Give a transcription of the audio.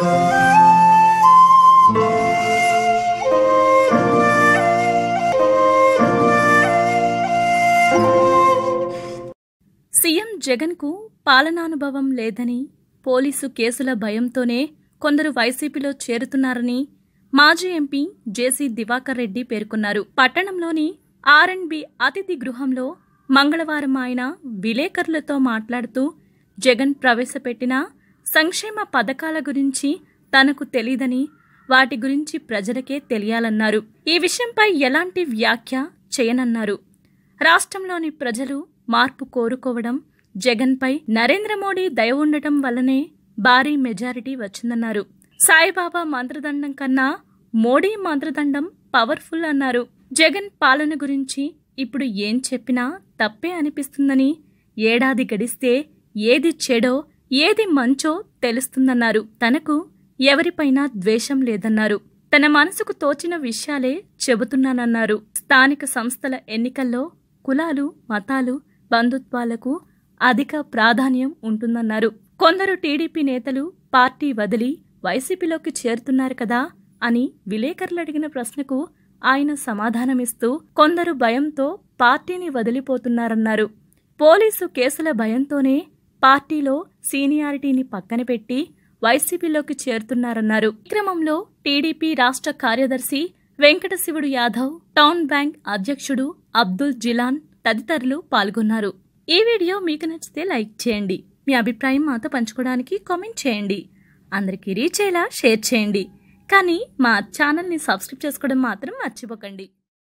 CM జగన్కు పాలనానుభవం లేదని police కేసుల భయంతోనే కొందరు వైసీపీలో చేరుతున్నారని మాజీ ఎంపీ జేసీ దివాకర్ రెడ్డి పేర్కొన్నారు పట్టణంలోని ఆర్ఎండ్బి అతిథి గృహంలో మంగళవారం ఆయన విలేకరులతో మాట్లాడుతూ జగన్ ప్రవేశపెట్టిన సంక్షేమ పథకాల గురించి తనకు తెలీదని వాటి గురించి ప్రజలకే తెలియాలన్నారు ఈ విషయంపై ఎలాంటి వ్యాఖ్య చేయనన్నారు రాష్ట్రంలోని ప్రజలు మార్పు కోరుకోవడం జగన్పై నరేంద్ర మోడీ దయ ఉండటం వల్లనే భారీ మెజారిటీ వచ్చిందన్నారు సాయిబాబా మంత్రదండం కన్నా మోడీ మంత్రదండం పవర్ఫుల్ అన్నారు జగన్ పాలన గురించి ఇప్పుడు ఏం చెప్పినా తప్పే అనిపిస్తుందని ఏడాది గడిస్తే ఏది చెడో ఏది మంచో తెలుస్తుందన్నారు తనకు ఎవరిపైనా ద్వేషం లేదన్నారు తన మనసుకు తోచిన విషయాలే చెబుతున్నానన్నారు స్థానిక సంస్థల ఎన్నికల్లో కులాలు మతాలు బంధుత్వాలకు అధిక ప్రాధాన్యం ఉంటుందన్నారు కొందరు టీడీపీ నేతలు పార్టీ వదిలి వైసీపీలోకి చేరుతున్నారు కదా అని విలేకరులు అడిగిన ప్రశ్నకు ఆయన సమాధానమిస్తూ కొందరు భయంతో పార్టీని వదిలిపోతున్నారన్నారు పోలీసు కేసుల భయంతోనే పార్టీలో సీనియారిటీని పక్కన పెట్టి వైసీపీలోకి చేరుతున్నారన్నారు ఈ క్రమంలో టీడీపీ రాష్ట్ర కార్యదర్శి వెంకటశివుడు యాదవ్ టౌన్ బ్యాంక్ అధ్యక్షుడు అబ్దుల్ జిలాన్ తదితరులు పాల్గొన్నారు ఈ వీడియో మీకు నచ్చితే లైక్ చేయండి మీ అభిప్రాయం మాతో పంచుకోవడానికి కామెంట్ చేయండి అందరికీ రీచ్ అయ్యేలా షేర్ చేయండి కానీ మా ఛానల్ని సబ్స్క్రైబ్ చేసుకోవడం మాత్రం మర్చిపోకండి